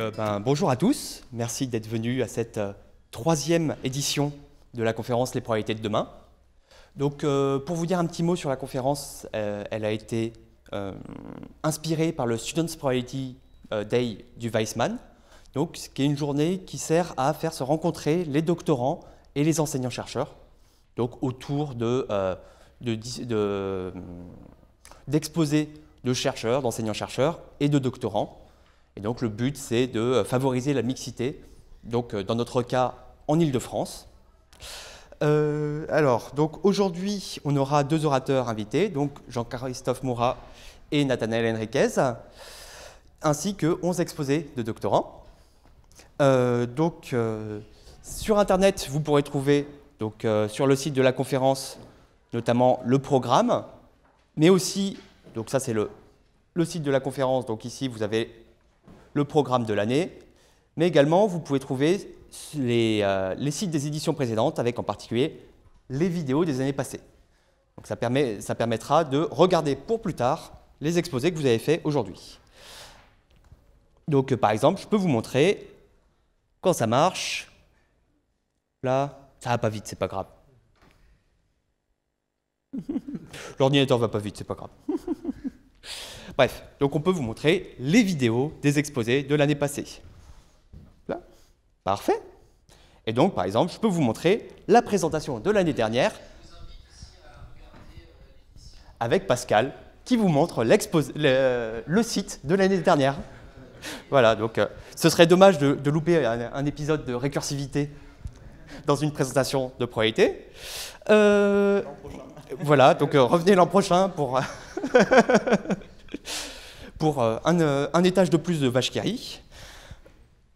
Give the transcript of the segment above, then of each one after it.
Euh, ben, bonjour à tous, merci d'être venus à cette euh, troisième édition de la conférence Les Priorités de demain. Donc, euh, pour vous dire un petit mot sur la conférence, elle a été inspirée par le Students Probability Day du Weissman, donc, ce qui est une journée qui sert à faire se rencontrer les doctorants et les enseignants-chercheurs, donc autour d'exposés de chercheurs, d'enseignants-chercheurs et de doctorants. Et donc le but, c'est de euh, favoriser la mixité, donc euh, dans notre cas en Ile-de-France. Euh, alors, donc aujourd'hui, on aura deux orateurs invités, donc Jean-Christophe Moura et Nathanaël Henriquez, ainsi que 11 exposés de doctorants. donc, sur Internet, vous pourrez trouver, donc, sur le site de la conférence, notamment le programme, mais aussi, donc ça c'est le, le site de la conférence, donc ici vous avez le programme de l'année, mais également vous pouvez trouver euh, les, sites des éditions précédentes, avec en particulier les vidéos des années passées. Donc ça, permet, ça permettra de regarder pour plus tard les exposés que vous avez faits aujourd'hui. Donc par exemple, je peux vous montrer quand ça marche. Là, ça va pas vite, c'est pas grave. L'ordinateur va pas vite, c'est pas grave. Bref, donc on peut vous montrer les vidéos des exposés de l'année passée. Là, parfait. Et donc, par exemple, je peux vous montrer la présentation de l'année dernière avec Pascal, qui vous montre le, le, site de l'année dernière. voilà, donc euh, ce serait dommage de, louper un, épisode de récursivité dans une présentation de priorité. Euh, voilà, donc euh, revenez l'an prochain pour... pour euh, euh, un, étage de plus de Vachkiri.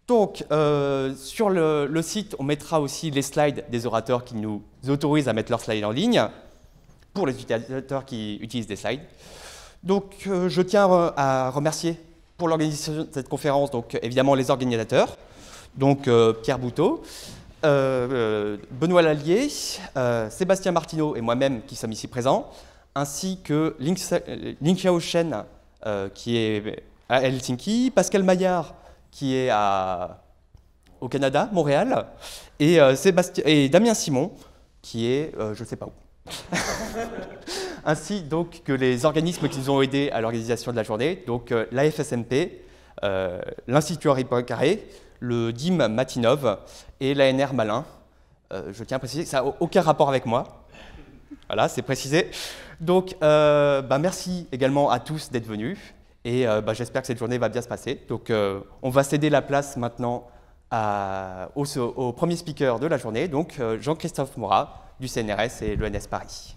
Donc, euh, sur le, site, on mettra aussi les slides des orateurs qui nous autorisent à mettre leurs slides en ligne, pour les utilisateurs qui utilisent des slides. Donc, je tiens à remercier pour l'organisation de cette conférence, donc évidemment les organisateurs, donc Pierre Bouteau, Benoît Lallier, Sébastien Martineau et moi-même qui sommes ici présents, ainsi que Ling Xiaochen, euh, qui est à Helsinki, Pascal Maillard, qui est au Canada, Montréal, euh, et, Damien Simon, qui est euh, je ne sais pas où. Ainsi donc que les organismes qui nous ont aidés à l'organisation de la journée, donc l'AFSMP, FSMP, l'Institut Henri Poincaré, le DIM Matinov et l'ANR Malin. je tiens à préciser que ça n'a aucun rapport avec moi, voilà, c'est précisé. Donc, euh, bah, merci également à tous d'être venus. Et euh, bah, j'espère que cette journée va bien se passer. Donc, euh, on va céder la place maintenant au, premier speaker de la journée, donc Jean-Christophe Mora du CNRS et l'ENS Paris.